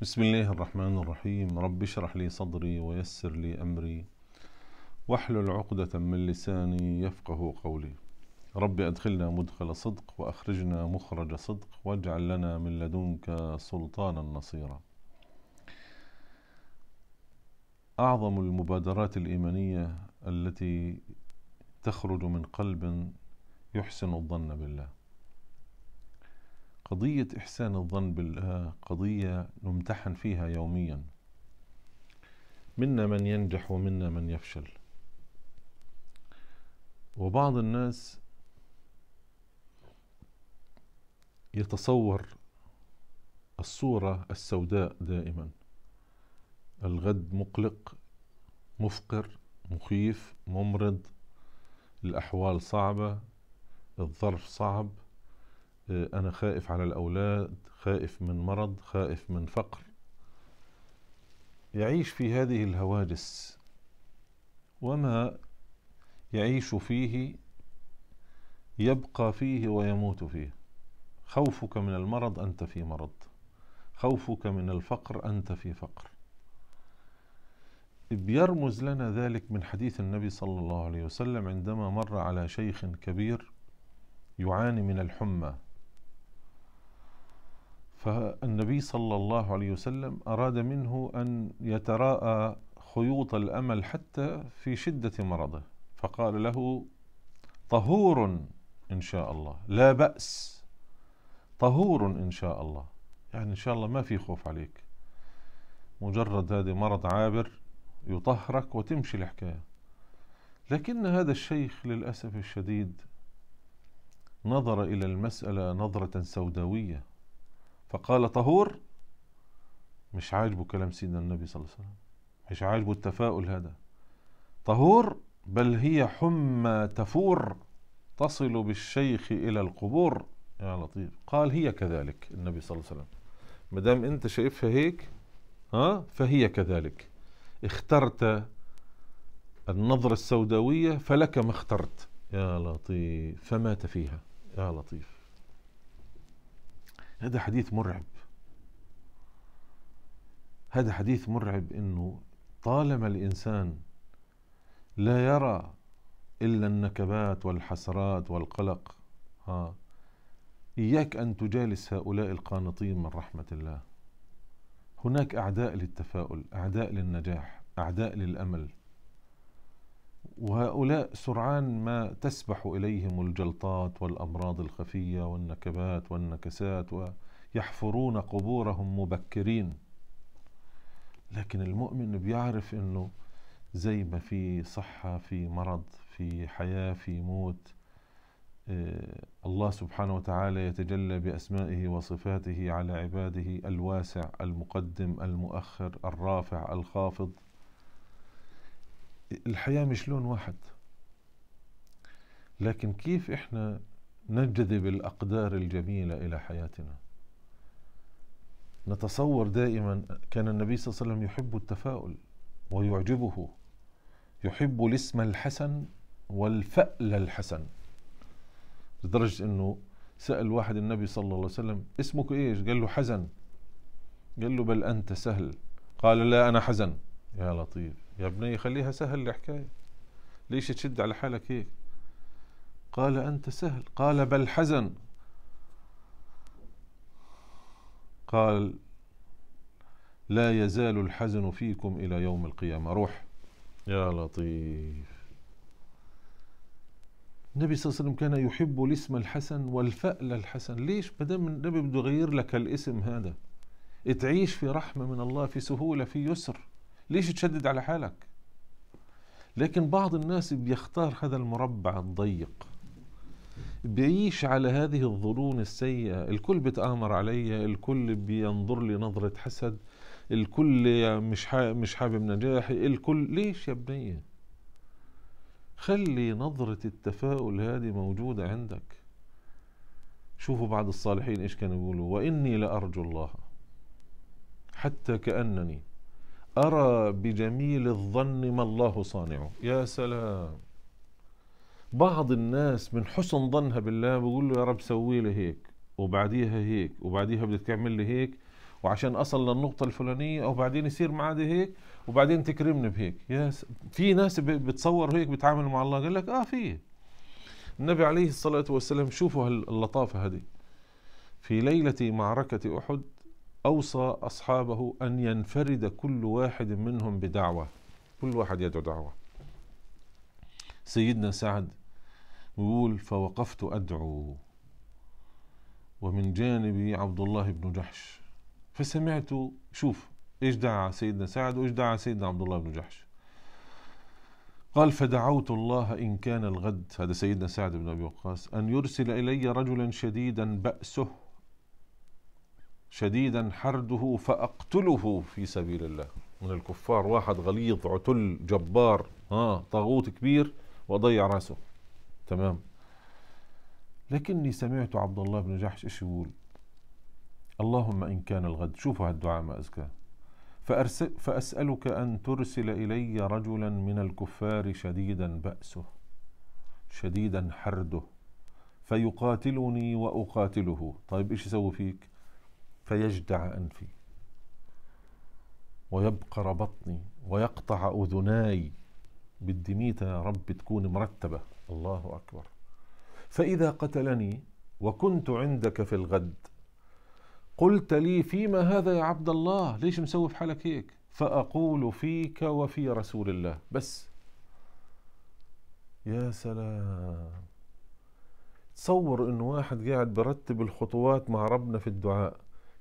بسم الله الرحمن الرحيم رب اشرح لي صدري ويسر لي أمري واحلل عقدة من لساني يفقه قولي رب أدخلنا مدخل صدق وأخرجنا مخرج صدق واجعل لنا من لدنك سلطانا نصيرا أعظم المبادرات الإيمانية التي تخرج من قلب يحسن الظن بالله قضية إحسان الظن بالله قضية نمتحن فيها يوميا منا من ينجح ومنا من يفشل وبعض الناس يتصور الصورة السوداء دائما الغد مقلق مفقر مخيف ممرض الأحوال صعبة الظرف صعب آه، أنا خائف على الأولاد خائف من مرض خائف من فقر يعيش في هذه الهواجس وما يعيش فيه يبقى فيه ويموت فيه خوفك من المرض أنت في مرض خوفك من الفقر أنت في فقر بيرمز لنا ذلك من حديث النبي صلى الله عليه وسلم عندما مر على شيخ كبير يعاني من الحمى فالنبي صلى الله عليه وسلم أراد منه أن يتراءى خيوط الأمل حتى في شدة مرضه فقال له طهور إن شاء الله لا بأس طهور إن شاء الله يعني إن شاء الله ما في خوف عليك مجرد هذا مرض عابر يطهرك وتمشي الحكاية لكن هذا الشيخ للأسف الشديد نظر إلى المسألة نظرة سوداوية فقال طهور مش عاجبه كلام سيدنا النبي صلى الله عليه وسلم مش عاجبه التفاؤل هذا طهور بل هي حمى تفور تصل بالشيخ إلى القبور يا لطيف قال هي كذلك النبي صلى الله عليه وسلم ما دام انت شايفها هيك ها فهي كذلك اخترت النظرة السوداوية فلك ما اخترت يا لطيف فمات فيها يا لطيف هذا حديث مرعب هذا حديث مرعب انه طالما الانسان لا يرى الا النكبات والحسرات والقلق ها اياك ان تجالس هؤلاء القانطين من رحمه الله هناك اعداء للتفاؤل اعداء للنجاح اعداء للامل وهؤلاء سرعان ما تسبح إليهم الجلطات والأمراض الخفية والنكبات والنكسات ويحفرون قبورهم مبكرين لكن المؤمن بيعرف أنه زي ما في صحة في مرض في حياة في موت آه، الله سبحانه وتعالى يتجلى بأسمائه وصفاته على عباده الواسع المقدم المؤخر الرافع الخافض الحياة مش لون واحد لكن كيف احنا نجذب الأقدار الجميلة إلى حياتنا نتصور دائما كان النبي صلى الله عليه وسلم يحب التفاؤل ويعجبه يحب الاسم الحسن والفأل الحسن لدرجة أنه سأل واحد النبي صلى الله عليه وسلم اسمك إيش قال له حزن قال له بل أنت سهل قال لا أنا حزن يا لطيف يا بني خليها سهل الحكاية ليش تشد على حالك هيك قال أنت سهل قال بل حزن قال لا يزال الحزن فيكم إلى يوم القيامة روح يا لطيف النبي صلى الله عليه وسلم كان يحب الاسم الحسن والفأل الحسن ليش من النبي بده يغير لك الاسم هذا تعيش في رحمة من الله في سهولة في يسر ليش تشدد على حالك لكن بعض الناس بيختار هذا المربع الضيق بيعيش على هذه الظنون السيئة الكل بتآمر علي الكل بينظر لي نظرة حسد الكل مش مش حابب نجاحي الكل ليش يا بنية خلي نظرة التفاؤل هذه موجودة عندك شوفوا بعض الصالحين ايش كانوا يقولوا وإني لأرجو الله حتى كأنني أرى بجميل الظن ما الله صانعه يا سلام بعض الناس من حسن ظنها بالله بيقول له يا رب سوي لي هيك وبعديها هيك وبعديها بدك تعمل لي هيك وعشان اصل للنقطه الفلانيه او بعدين يصير معادي هيك وبعدين تكرمني بهيك يا س... في ناس بتصور هيك بتعامل مع الله قال لك اه في النبي عليه الصلاه والسلام شوفوا اللطافه هذه في ليله معركه احد أوصى أصحابه أن ينفرد كل واحد منهم بدعوة كل واحد يدعو دعوة سيدنا سعد بيقول فوقفت أدعو ومن جانبي عبد الله بن جحش فسمعت شوف ايش دعا سيدنا سعد وايش دعا سيدنا عبد الله بن جحش قال فدعوت الله إن كان الغد هذا سيدنا سعد بن أبي وقاص أن يرسل إلي رجلا شديدا بأسه شديدا حرده فأقتله في سبيل الله من الكفار واحد غليظ عتل جبار ها طاغوت كبير وأضيع راسه تمام لكني سمعت عبد الله بن جحش ايش يقول اللهم إن كان الغد شوفوا هالدعاء ما أزكاه فأرسل فأسألك أن ترسل إلي رجلا من الكفار شديدا بأسه شديدا حرده فيقاتلني وأقاتله طيب إيش يسوي فيك فيجدع أنفي ويبقر بطني ويقطع أذناي بالدميتة يا رب تكون مرتبة الله أكبر فإذا قتلني وكنت عندك في الغد قلت لي فيما هذا يا عبد الله ليش مسوي في حالك هيك فأقول فيك وفي رسول الله بس يا سلام تصور إن واحد قاعد برتب الخطوات مع ربنا في الدعاء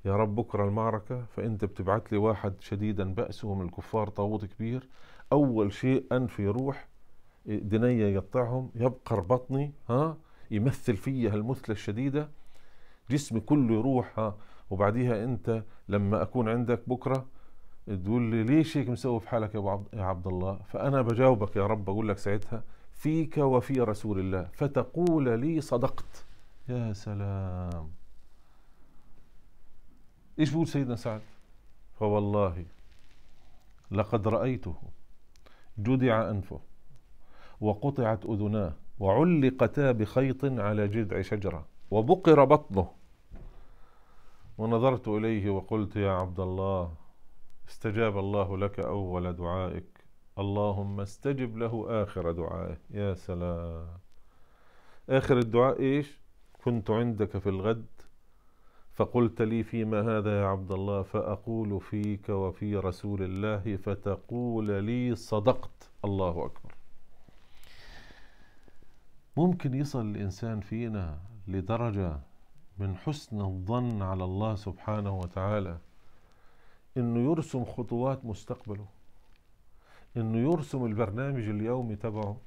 يا رب بكرة المعركة فأنت بتبعت لي واحد شديدا بأسه من الكفار طاغوت كبير أول شيء أنفي روح دنيا يقطعهم يبقر بطني ها يمثل فيا هالمثلة الشديدة جسمي كله يروح ها وبعديها أنت لما أكون عندك بكرة تقول لي ليش هيك مسوي في حالك يا ابو يا عبد الله فانا بجاوبك يا رب اقول لك ساعتها فيك وفي رسول الله فتقول لي صدقت يا سلام ايش بقول سيدنا سعد فوالله لقد رأيته جدع أنفه وقطعت أذناه وعلقتا بخيط على جذع شجرة وبقر بطنه ونظرت إليه وقلت يا عبد الله استجاب الله لك أول دعائك اللهم استجب له آخر دعائه يا سلام آخر الدعاء إيش كنت عندك في الغد فقلت لي فيما هذا يا عبد الله فأقول فيك وفي رسول الله فتقول لي صدقت الله أكبر ممكن يصل الإنسان فينا لدرجة من حسن الظن على الله سبحانه وتعالى انه يرسم خطوات مستقبله انه يرسم البرنامج اليومي تبعه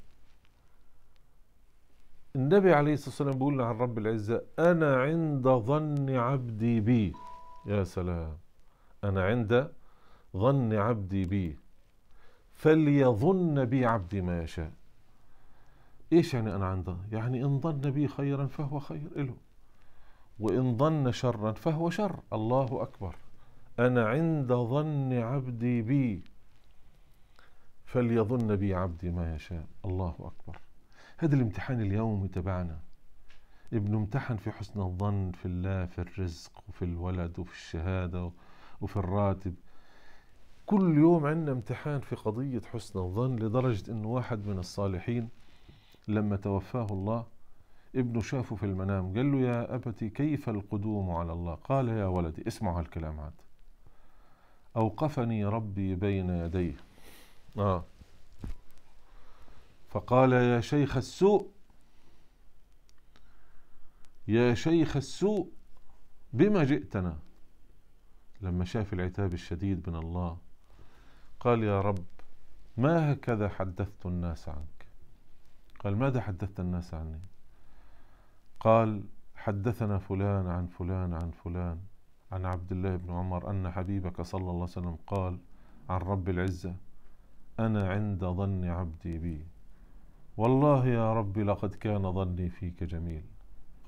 النبي عليه الصلاة والسلام بيقول عن رب العزة أنا عند ظن عبدي بي يا سلام أنا عند ظن عبدي بي فليظن بي عبدي ما يشاء إيش يعني أنا عند يعني إن ظن بي خيرا فهو خير له وإن ظن شرا فهو شر الله أكبر أنا عند ظن عبدي بي فليظن بي عبدي ما يشاء الله أكبر هذا الامتحان اليومي تبعنا ابنه امتحن في حسن الظن في الله في الرزق وفي الولد وفي الشهادة وفي الراتب كل يوم عندنا امتحان في قضية حسن الظن لدرجة أنه واحد من الصالحين لما توفاه الله ابنه شافه في المنام قال له يا أبتي كيف القدوم على الله قال يا ولدي اسمعوا هالكلام عاد أوقفني ربي بين يديه آه فقال يا شيخ السوء يا شيخ السوء بما جئتنا لما شاف العتاب الشديد من الله قال يا رب ما هكذا حدثت الناس عنك قال ماذا حدثت الناس عني قال حدثنا فلان عن فلان عن فلان عن عبد الله بن عمر أن حبيبك صلى الله عليه وسلم قال عن رب العزة أنا عند ظن عبدي بي والله يا رب لقد كان ظني فيك جميل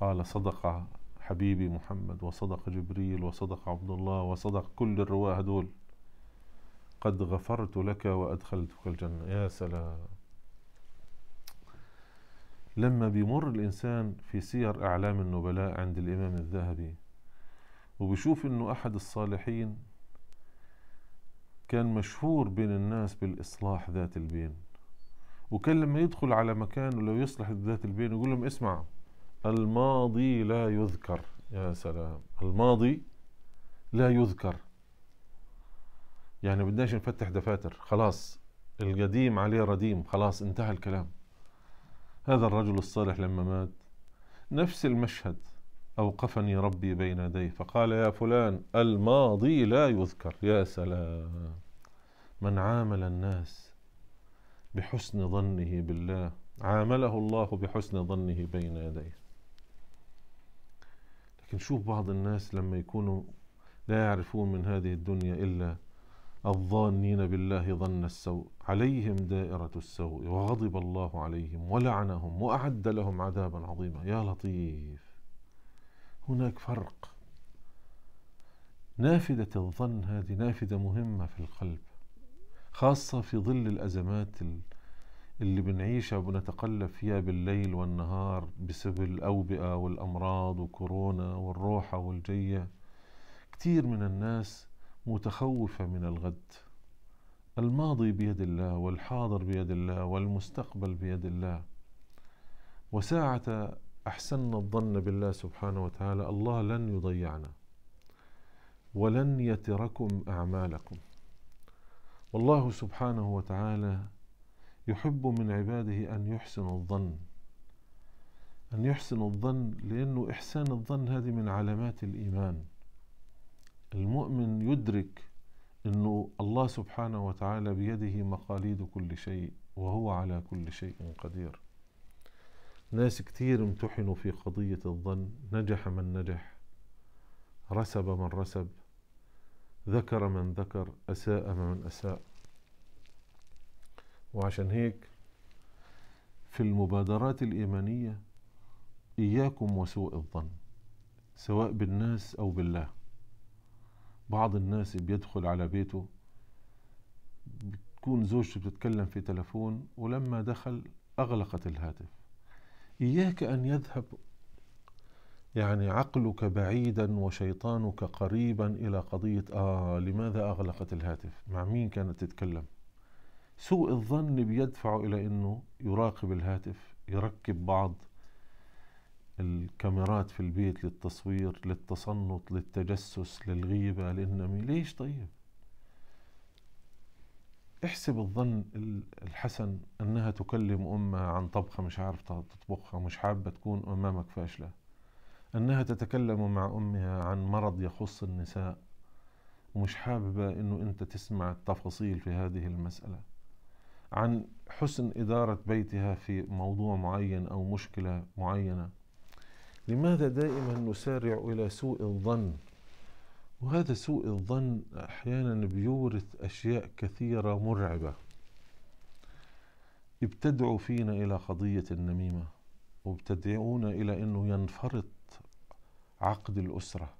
قال صدق حبيبي محمد وصدق جبريل وصدق عبد الله وصدق كل الرواة هدول قد غفرت لك وأدخلتك الجنة يا سلام لما بيمر الإنسان في سير أعلام النبلاء عند الإمام الذهبي وبيشوف إنه أحد الصالحين كان مشهور بين الناس بالإصلاح ذات البين وكان لما يدخل على مكان ولو يصلح ذات البين يقول لهم اسمع الماضي لا يذكر يا سلام الماضي لا يذكر يعني بدناش نفتح دفاتر خلاص القديم عليه رديم خلاص انتهى الكلام هذا الرجل الصالح لما مات نفس المشهد أوقفني ربي بين يديه فقال يا فلان الماضي لا يذكر يا سلام من عامل الناس بحسن ظنه بالله عامله الله بحسن ظنه بين يديه لكن شوف بعض الناس لما يكونوا لا يعرفون من هذه الدنيا إلا الظانين بالله ظن السوء عليهم دائرة السوء وغضب الله عليهم ولعنهم وأعد لهم عذابا عظيما يا لطيف هناك فرق نافذة الظن هذه نافذة مهمة في القلب خاصة في ظل الأزمات اللي بنعيشها وبنتقلب فيها بالليل والنهار بسبب الأوبئة والأمراض وكورونا والروحة والجية كثير من الناس متخوفة من الغد الماضي بيد الله والحاضر بيد الله والمستقبل بيد الله وساعة أحسن الظن بالله سبحانه وتعالى الله لن يضيعنا ولن يتركم أعمالكم والله سبحانه وتعالى يحب من عباده أن يحسن الظن أن يحسن الظن لأنه إحسان الظن هذه من علامات الإيمان المؤمن يدرك أنه الله سبحانه وتعالى بيده مقاليد كل شيء وهو على كل شيء قدير ناس كثير امتحنوا في قضية الظن نجح من نجح رسب من رسب ذكر من ذكر أساء من أساء وعشان هيك في المبادرات الإيمانية إياكم وسوء الظن سواء بالناس أو بالله بعض الناس بيدخل على بيته بتكون زوجته بتتكلم في تلفون ولما دخل أغلقت الهاتف إياك أن يذهب يعني عقلك بعيدا وشيطانك قريبا إلى قضية آه لماذا أغلقت الهاتف مع مين كانت تتكلم سوء الظن بيدفعه إلى أنه يراقب الهاتف يركب بعض الكاميرات في البيت للتصوير للتصنط للتجسس للغيبة للنمي ليش طيب احسب الظن الحسن أنها تكلم أمها عن طبخة مش عارفة تطبخها مش حابة تكون أمامك فاشلة أنها تتكلم مع أمها عن مرض يخص النساء ومش حاببة أنه أنت تسمع التفاصيل في هذه المسألة عن حسن إدارة بيتها في موضوع معين أو مشكلة معينة لماذا دائما نسارع إلى سوء الظن وهذا سوء الظن أحيانا بيورث أشياء كثيرة مرعبة ابتدعوا فينا إلى قضية النميمة وابتدعونا إلى أنه ينفرط عقد الأسرة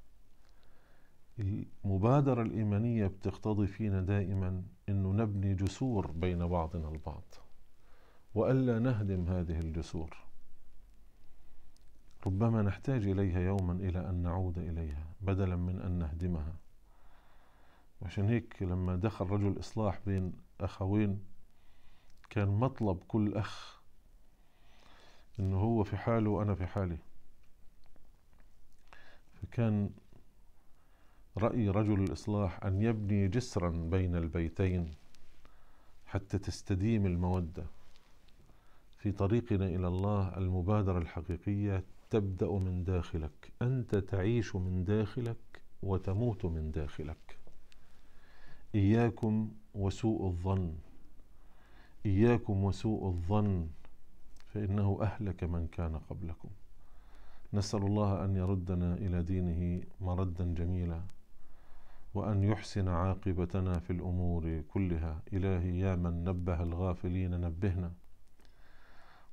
المبادرة الإيمانية بتقتضي فينا دائما أنه نبني جسور بين بعضنا البعض وألا نهدم هذه الجسور ربما نحتاج إليها يوما إلى أن نعود إليها بدلا من أن نهدمها عشان هيك لما دخل رجل إصلاح بين أخوين كان مطلب كل أخ إنه هو في حاله وأنا في حالي كان رأي رجل الإصلاح أن يبني جسرا بين البيتين حتى تستديم المودة في طريقنا إلى الله المبادرة الحقيقية تبدأ من داخلك أنت تعيش من داخلك وتموت من داخلك إياكم وسوء الظن إياكم وسوء الظن فإنه أهلك من كان قبلكم نسأل الله أن يردنا إلى دينه مردا جميلا وأن يحسن عاقبتنا في الأمور كلها إلهي يا من نبه الغافلين نبهنا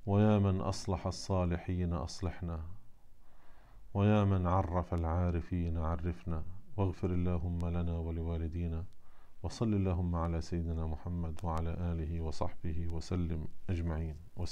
ويا من أصلح الصالحين أصلحنا ويا من عرف العارفين عرفنا واغفر اللهم لنا ولوالدينا وصل اللهم على سيدنا محمد وعلى آله وصحبه وسلم أجمعين